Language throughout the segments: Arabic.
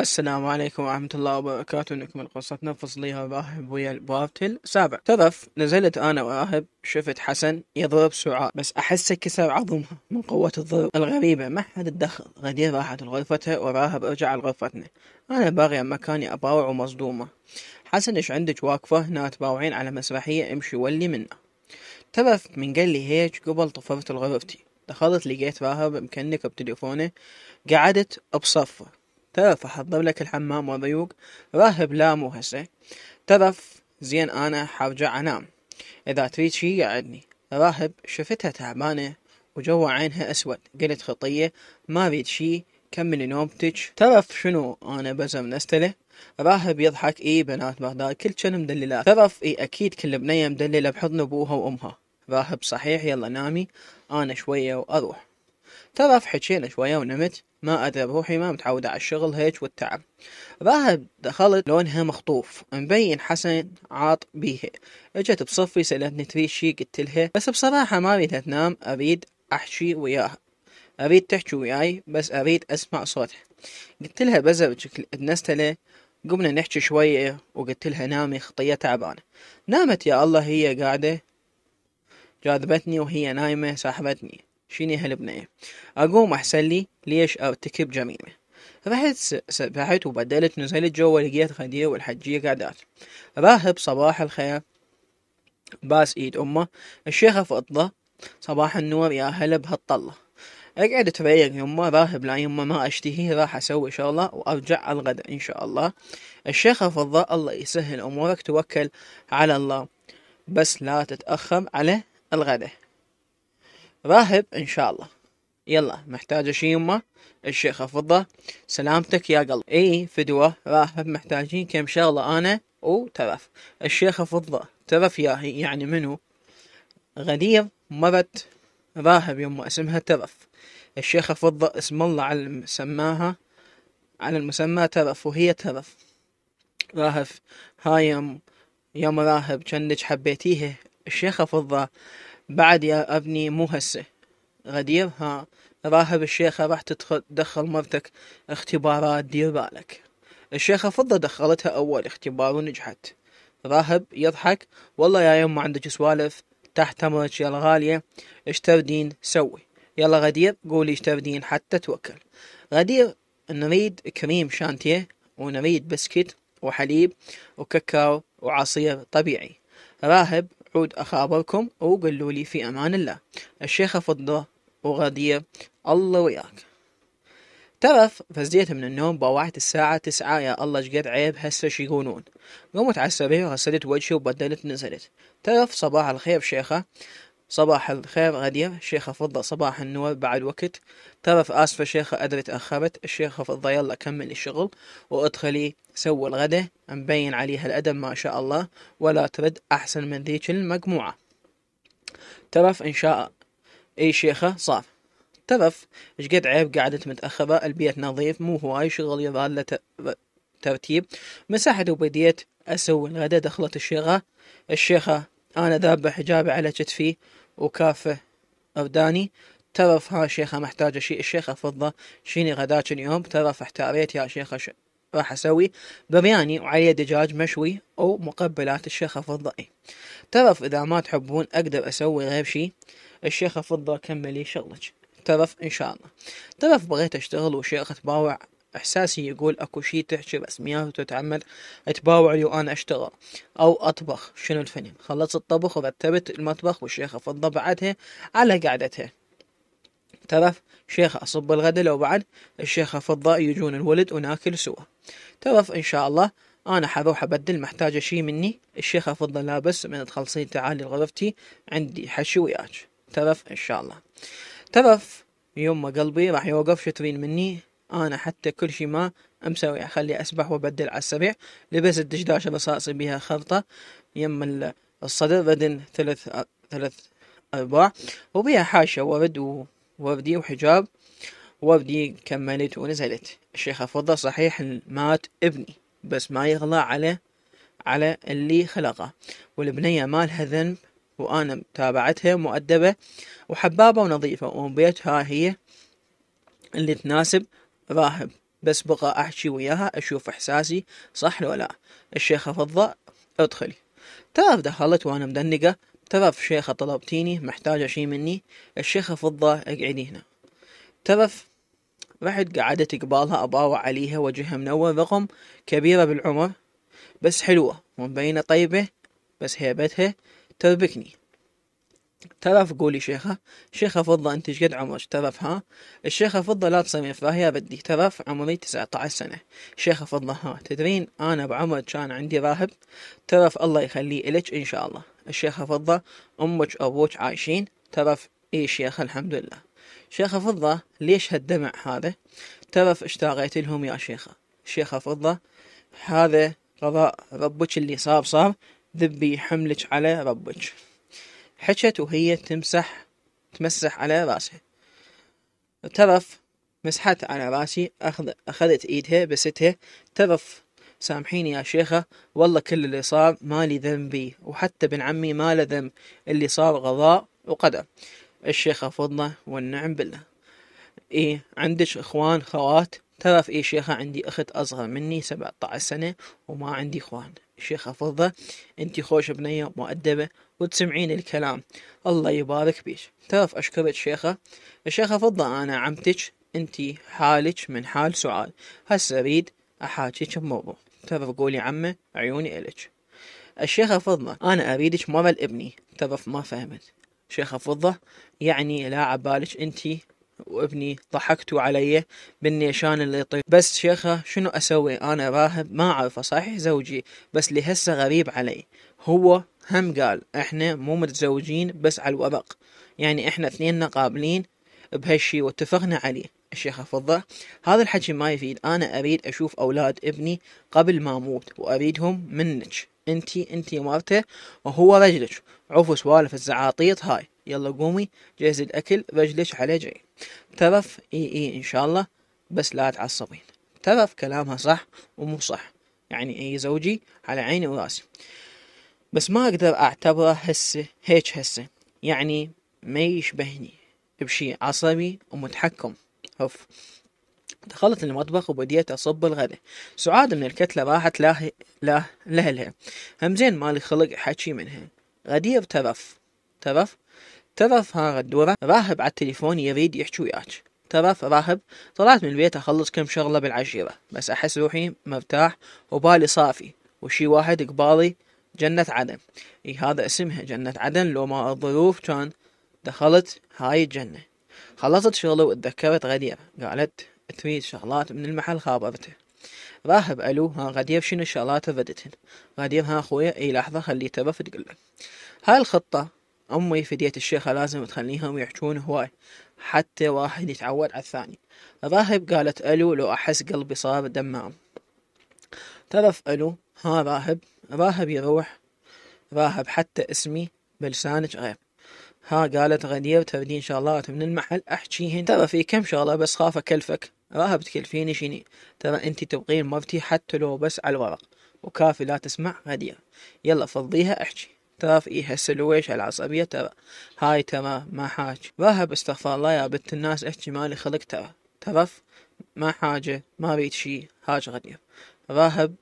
السلام عليكم ورحمة الله وبركاته نكمل قصتنا فصليها راهب ويا البارتل سابع ترف نزلت أنا وراهب شفت حسن يضرب سعاء بس أحسه كسر عظمها من قوة الضرب الغريبة ما حد تدخل غدير راحت لغرفته وراهب رجع لغرفتنا أنا باغي مكاني أباوع ومصدومة حسن إيش عندك واقفة هنا تباوعين على مسرحية امشي ولي منا ترف من قال لي هيك قبل طفرت لغرفتي دخلت لقيت راهب مكنك بتليفونه قعدت بصفه ترى فحضر لك الحمام والضيوق راهب لا مو هسه ترف زين أنا حرجع أنام إذا تريد شي يعدني راهب شفتها تعبانة وجوا عينها أسود قلت خطية ما أريد شي كملي نومتج ترف شنو أنا بزر نستله راهب يضحك إي بنات بغداد كل شن مدللات ترف إي أكيد كل بنية مدللة بحضن أبوها وأمها راهب صحيح يلا نامي أنا شوية وأروح ترى حكينا شوية ونمت ما أدري بروحي ما متعودة على الشغل هيك والتعب راهب دخلت لونها مخطوف مبين حسن عاط بيها اجت بصفي سألتني تريد شي قلت لها بس بصراحة ما أريدها تنام أريد أحشي وياها أريد تحكي وياي بس أريد أسمع صوتها قلت لها بزر ادنستله قمنا نحكي شوية وقلت لها نامي خطية تعبانة نامت يا الله هي قاعدة جاذبتني وهي نايمة ساحبتني شيني هالبنية أقوم أحسن لي ليش أرتكب جريمة رحت سبحت وبدلت نزلت جوا لقيت خدير والحجية قعدات راهب صباح الخير باس ايد امه الشيخة فضة صباح النور يا هلا بهالطلة اقعد تريق يمه راهب لا يمه ما اشتهي راح اسوي شغلة وارجع الغد ان شاء الله الشيخة فضة الله يسهل امورك توكل على الله بس لا تتأخر على الغداء راهب ان شاء الله يلا محتاجة شي يما الشيخة فضة سلامتك يا قلب اي فدوة راهب محتاجين كم شغلة انا وترف الشيخة فضة ترف ياهي يعني منو غدير مرت راهب يما اسمها ترف الشيخة فضة اسم الله على سماها على المسمى ترف وهي ترف راهب هاي يم يا مراهب جنج حبيتيه الشيخة فضة بعد يا ابني مو هسه غدير ها راهب الشيخة راح تدخل مرتك اختبارات دير بالك الشيخة فضة دخلتها أول اختبار ونجحت راهب يضحك والله يا يما عندك سوالف تحت أمرك يا الغالية ايش تردين سوي يلا غدير قولي ايش تردين حتى توكل غدير نريد كريم شانتيه ونريد بسكت وحليب وكاكاو وعصير طبيعي راهب عود أخابركم وقولوا لي في أمان الله الشيخة فضة وغادية الله وياك ترف فزيت من النوم بواحد الساعة تسعة يا الله شقد عيب هسه شي يقولون قمت على السرير وغسلت وجهي وبدلت نزلت ترف صباح الخير شيخة صباح الخير غدير شيخة فضة صباح النور بعد وقت ترف آسفة شيخة أدري تأخرت الشيخة فضة يلا كملي الشغل وادخلي سوى الغدة مبين عليها الأدب ما شاء الله ولا ترد أحسن من ذيك المجموعة ترف إن شاء أي شيخة صار ترف قد عيب قعدت متأخرة البيت نظيف مو هواي شغل يظل ترتيب مسحت وبديت أسوي الغداء دخلت الشيخة الشيخة أنا ذابة حجابي على كتفي وكافه أرداني ترف ها شيخة محتاجة شيء الشيخة فضة شيني غداك اليوم ترف احتاريت يا شيخة ش... راح أسوي برياني وعليه دجاج مشوي أو مقبلات الشيخ اي ترف إذا ما تحبون أقدر أسوي غير شي الشيخ الضئي كملي شغلك ترف إن شاء الله ترف بغيت أشتغل وشيخ أتباوع إحساسي يقول أكو شي تحكي رسميات وتتعمد تباوع لي وأنا أشتغل أو أطبخ شنو الفنين خلصت الطبخ ورتبت المطبخ والشيخة فضة بعدها على قعدتها ترف شيخ أصب الغداء لو بعد الشيخة فضة يجون الولد وناكل سوا ترف إن شاء الله أنا حروح أبدل محتاجة شي مني الشيخة فضة لابس من تخلصين تعالي لغرفتي عندي حشي وياج ترف إن شاء الله ترف يما قلبي راح يوقف شترين مني أنا حتى كل شي ما أمسوي أخلي أسبح وأبدل على السريع لبس الدشداشة بصاصي بها خرطة يم الصدر بدن ثلاث ثلاث أرباع وبها حاشة ورد و وفدي وحجاب وفدي كملت ونزلت الشيخ فضة صحيح مات ابني بس ما يغلى على على اللي خلقه والبنية مالها ذنب وأنا متابعتها مؤدبة وحبابة ونظيفة وبيتها هي اللي تناسب راهب بس بقى أحكي وياها أشوف إحساسي صح لو لا الشيخة فضة ادخلي تعرف دخلت وأنا مدنقة تذف شيخة طلبتيني محتاجة شي مني الشيخة فضة اقعدي هنا تذف رحت قعدت قبالها أباوع عليها وجهها منور رغم كبيرة بالعمر بس حلوة ومبينة طيبة بس هيبتها تربكني ترف قولي شيخة شيخة فضة أنت شقد عمرك ترف ها الشيخة فضة لا تصيرين فاهية بدي ترف عمري تسعة عشر سنة شيخة فضة ها تدرين أنا بعمر كان عندي راهب ترف الله يخليه إلك إن شاء الله الشيخة فضة أمك أبوك عايشين ترف إي شيخة الحمد لله شيخة فضة ليش هالدمع هذا ترف اشتاقيت لهم يا شيخة شيخة فضة هذا قضاء ربك اللي صار صار ذبي حملك على ربك حكت وهي تمسح تمسح على راسه ترف مسحت على راسي أخذ أخذت إيدها بستها ترف سامحيني يا شيخة والله كل اللي صار مالي ذنبي وحتى بن عمي ما له ذنب اللي صار غضاء وقدر الشيخة فضلة والنعم بالله إيه عندك إخوان خوات ترى في إيه شيخة عندي أخت أصغر مني 17 سنة وما عندي إخوان شيخة فضة أنت خوش بنية مؤدبة وتسمعين الكلام الله يبارك بيش تعرف أشكرك شيخة الشيخة فضة أنا عمتك أنت حالك من حال سعاد هسه أريد أحاجيك بموضوع تضرقوا قولي عمه عيوني إلك الشيخة فضة أنا أريدك مرة لابني تظف ما فهمت شيخة فضة يعني لا عبالك أنتي وابني ضحكتوا علي بالنيشان اللي طيب بس شيخة شنو أسوي أنا راهب ما أعرفه صحيح زوجي بس لهسه غريب علي هو هم قال احنا مو متزوجين بس على الورق يعني احنا اثنين قابلين بهالشي واتفقنا عليه الشيخ حفظه هذا الحكي ما يفيد أنا أريد أشوف أولاد ابني قبل ما أموت وأريدهم منك انتي انتي مرته وهو رجلك عفوا سوالف الزعاطيط هاي يلا قومي جهز الأكل رجلك على جاي ترف إي إي إن شاء الله بس لا تعصبين ترف كلامها صح ومو صح يعني أي زوجي على عيني وراسي بس ما أقدر أعتبره هسه هيك هسه يعني ما يشبهني بشي عصبي ومتحكم هف دخلت المطبخ وبديت أصب الغداء سعاد من الكتلة راحت لا لأهلها همزين مالي خلق حكي منها غدير ترف ترف ترف ها غدورة راهب على التليفون يريد يحكي وياك ترف راهب طلعت من البيت أخلص كم شغلة بالعشيرة بس أحس روحي مرتاح وبالي صافي وشي واحد قبالي جنة عدن إي هذا اسمها جنة عدن لو ما الظروف كان دخلت هاي الجنة خلصت شغله وتذكرت غدير قالت تريد شغلات من المحل خابرته راهب ألو ها غدير شنو الشغلات ردتهن غدير ها خويا اي لحظة خلي تبف تقول هاي الخطة أمي فدية الشيخة لازم تخليهم يحجون هواي حتى واحد يتعود على الثاني راهب قالت ألو لو أحس قلبي صار دمام ترف ألو ها راهب راهب يروح راهب حتى اسمي بلسانك غير ها قالت غدير تردين شغلات من المحل أحجيهن ترى في كم شغلة بس خاف أكلفك راها بتكلفيني شني ترى أنت تبغين مرتي حتى لو بس على الورق وكافي لا تسمع غدير يلا فضيها احجي ترى إيه السلويش العصبية ترى هاي ترى ما حاج راهب استغفر الله يا بنت الناس احجي مالي خلق ترى ترف ما حاجة ما بيت شي هاج غدير راهب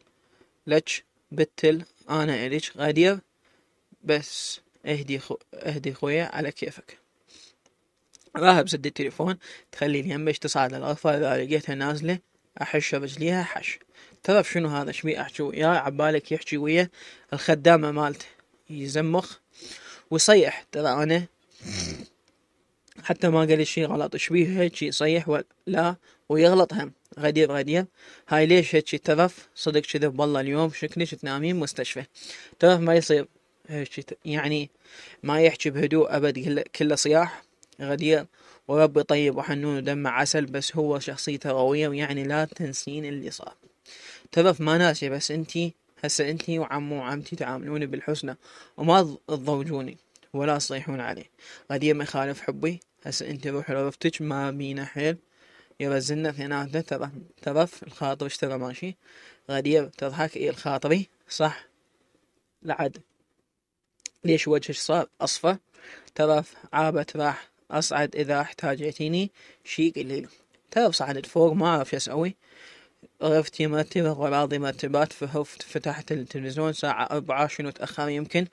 لج بتل أنا إليش غدير بس اهدي خو... اهدي خويا على كيفك راهب بسد التليفون تخلي اليمش تصعد الغرفة إذا لقيتها نازلة أحشها بجليها حش تعرف شنو هذا شبي أحكي وياه عبالك يحكي ويا الخدامة مالته يزمخ ويصيح ترى أنا حتى ما قال شي غلط شبيه هيك يصيح ولا ويغلط هم غدير غدير هاي ليش هيك ترف صدق كذب والله اليوم شكلك تنامين مستشفى ترف ما يصير يعني ما يحكي بهدوء أبد كله صياح غدير وربي طيب وحنون ودمه عسل بس هو شخصيته قوية ويعني لا تنسين اللي صار ترف ما ناسي بس انتي هسه انتي وعمو وعمتي تعاملوني بالحسنى وما تضوجوني ولا تصيحون علي غدير ما يخالف حبي هسه انتي روحي رفتك ما بينا حيل يرزلنا اثنيناتنا ترف ترف الخاطر اشترى ماشي غدير تضحك اي الخاطري صح لعد ليش وجهك صار أصفى ترى عابت راح أصعد إذا احتاج يعطيني شي قليل ترى صعدت فوق ما أعرف شو أسوي غرفتي مرتبة غراضي مرتبات فهفت فتحت التلفزيون ساعة أربعة شنو تأخر يمكن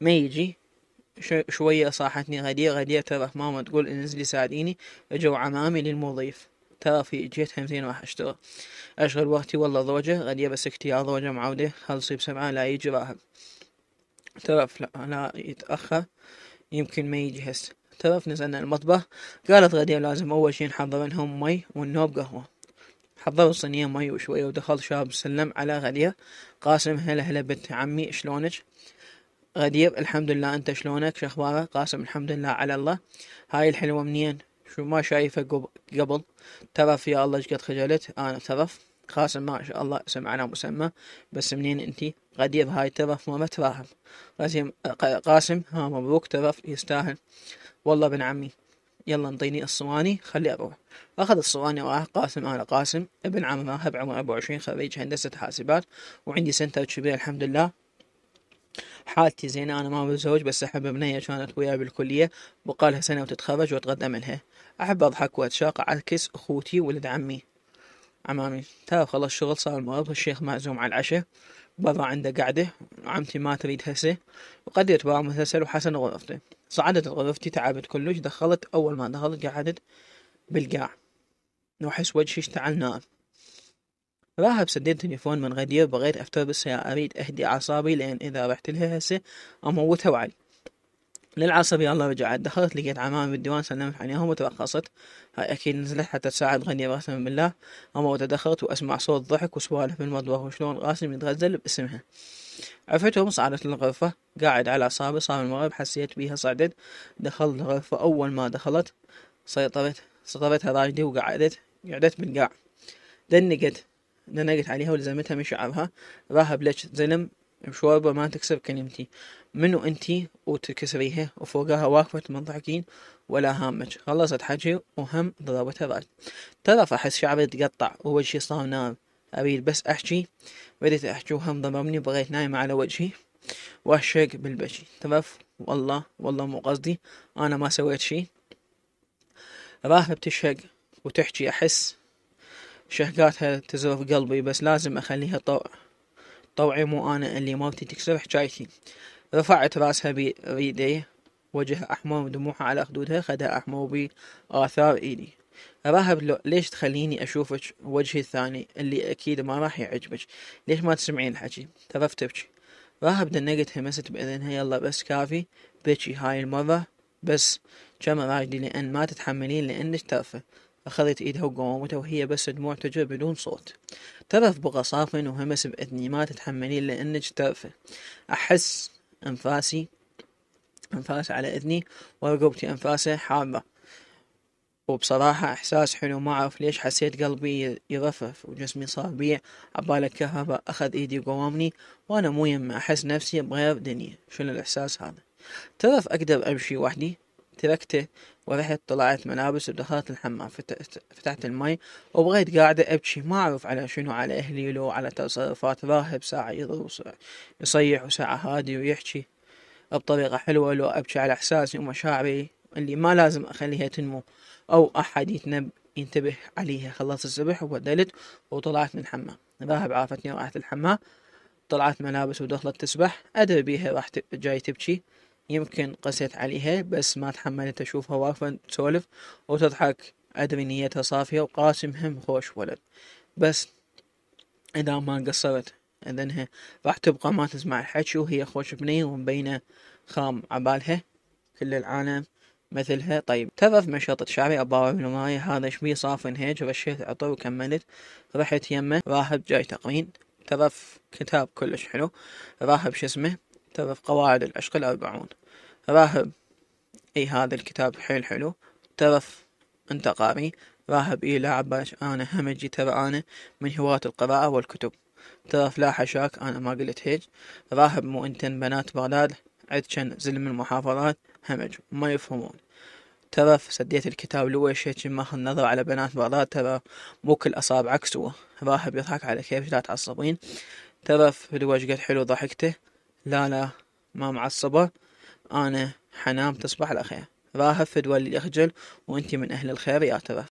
ما يجي شوية صاحتني غدير غدير ترى ماما تقول انزلي ساعديني اجو عمامي للمضيف ترى في جيت همزين راح اشتغل اشغل وقتي والله ضوجة غدير بسكتي يا ضوجة معودة خلصي بسبعة لا يجي راهب تلف لا أنا يتأخر يمكن ما يجهز تلف نزلنا المطبخ قالت غدير لازم أول شي نحضر لهم مي والنوب قهوة حضروا صينية مي وشوية ودخل شاب سلم على غدير قاسم هلا هلا بنت عمي شلونك غدير الحمد لله انت شلونك شخبارك قاسم الحمد لله على الله هاي الحلوة منين شو ما شايفة قبل ترف يا الله شقد خجلت انا ترف خاصة ما شاء الله سمعنا مسمى بس منين انتي غدير هاي ترف ما متفاهم قاسم قاسم ها مبروك ترف يستاهل والله بن عمي يلا انطيني الصواني خلي اروح اخذ الصواني وراح قاسم انا قاسم ابن عم راهب عمره اربعة وعشرين خريج هندسة حاسبات وعندي سنتر كبير الحمد لله حالتي زينة أنا ما بزوج بس أحب بنية كانت وياي بالكلية بقالها سنة وتتخرج وتقدم لها أحب أضحك وأتشاق عكس أخوتي ولد عمي عمامي تعرف خلص شغل صار المؤرخ الشيخ معزوم على العشاء برا عنده قعدة عمتي ما تريد هسه وقدرت برا مسلسل وحسن غرفته صعدت غرفتي تعبت كلش دخلت أول ما دخلت قعدت بالقاع وأحس وجهي اشتعل نار راهب بسديت تليفون من غدير بغيت أفتر بالسيارة أريد أهدي أعصابي لأن إذا رحت لها هسه أموتها وعلي للعصبي الله رجعت دخلت لقيت عمامي بالديوان سلمت عليهم وترخصت هاي أكيد نزلت حتى تساعد غنية قسما بالله أما وتدخلت وأسمع صوت ضحك وسوالف بالمطبخ وشلون قاسم يتغزل باسمها عفتهم صعدت للغرفة قاعد على أعصابي صار المغرب حسيت بيها صعدت دخلت الغرفة أول ما دخلت سيطرت سطرتها راجدي وقعدت قعدت بالقاع دنقت دنقت عليها ولزمتها من شعرها راها بلج زلم بشوربة ما تكسب كلمتي منو انتي وتكسريها وفوقها واقفة منضحكين ولا هامج خلصت حجي وهم ضربتها رأي ترى أحس شعري تقطع ووجهي صار نار أريد بس احجي بديت احجي وهم ضربني بغيت نايمة على وجهي وأشق بالبجي ترف والله والله مو قصدي أنا ما سويت شي راح بتشهق وتحجي أحس شهقاتها تزرف قلبي بس لازم أخليها طوع طوعي مو أنا اللي موتي تكسر حجايتي رفعت راسها بيديه وجهها أحمر ودموعها على خدودها خدها أحمر بآثار إيدي راهب له ليش تخليني أشوفك وجهي الثاني اللي أكيد ما راح يعجبك ليش ما تسمعين الحكي ترف تبكي راهب دنقت همست بإذنها يلا بس كافي بجي هاي المرة بس كم راجلي لأن ما تتحملين لأنك ترفه أخذت إيدها وقومت وهي بس دموع تجري بدون صوت ترف صافن وهمس بأذني ما تتحملين لأنك تأفة أحس أنفاسي أنفاس على إذني ورقبتي أنفاسه حامة وبصراحة إحساس حلو ما أعرف ليش حسيت قلبي يرفف وجسمي صار بيع عبالة كهرباء أخذ إيدي وقوامني وأنا مو يمه أحس نفسي بغير دنيا شنو الإحساس هذا تعرف أقدر أمشي وحدي تركته ورحت طلعت ملابس ودخلت الحمام فتحت, المي وبغيت قاعدة أبكي ما أعرف على شنو على أهلي لو على تصرفات راهب ساعة يضرب يصيح وساعة هادي ويحكي بطريقة حلوة لو أبكي على إحساسي ومشاعري اللي ما لازم أخليها تنمو أو أحد يتنب ينتبه عليها خلصت السبح وبدلت وطلعت من الحمام راهب عافتني راحت الحمام طلعت ملابس ودخلت تسبح أدري بيها راح جاي تبكي يمكن قسيت عليها بس ما تحملت أشوفها واقفة تسولف وتضحك أدري نيتها صافية وقاسمهم خوش ولد بس إذا ما قصرت إذنها راح تبقى ما تسمع الحكي وهي خوش بنية ومبينة خام عبالها كل العالم مثلها طيب تذف مشاطة شعري أباوع من الماي هذا شبيه صافن هيج رشيت عطر وكملت رحت يمه راهب جاي تقرين تذف كتاب كلش حلو راهب شسمه مكتبة في قواعد العشق الأربعون راهب إي هذا الكتاب حيل حلو ترف أنت قاري راهب إلى عباش أنا همجي ترى أنا من هواة القراءة والكتب ترف لا حشاك أنا ما قلت هيج راهب مو أنتن بنات بغداد عدشن زلم المحافظات همج ما يفهمون ترف سديت الكتاب لو شيء ماخذ نظر على بنات بغداد ترى مو كل أصابعك سوى راهب يضحك على كيف لا تعصبين ترف الوجه قد حلو ضحكته لا لا ما معصبة أنا حنام تصبح على خير راها فدوى اللي يخجل وأنتي من أهل الخير يا ترى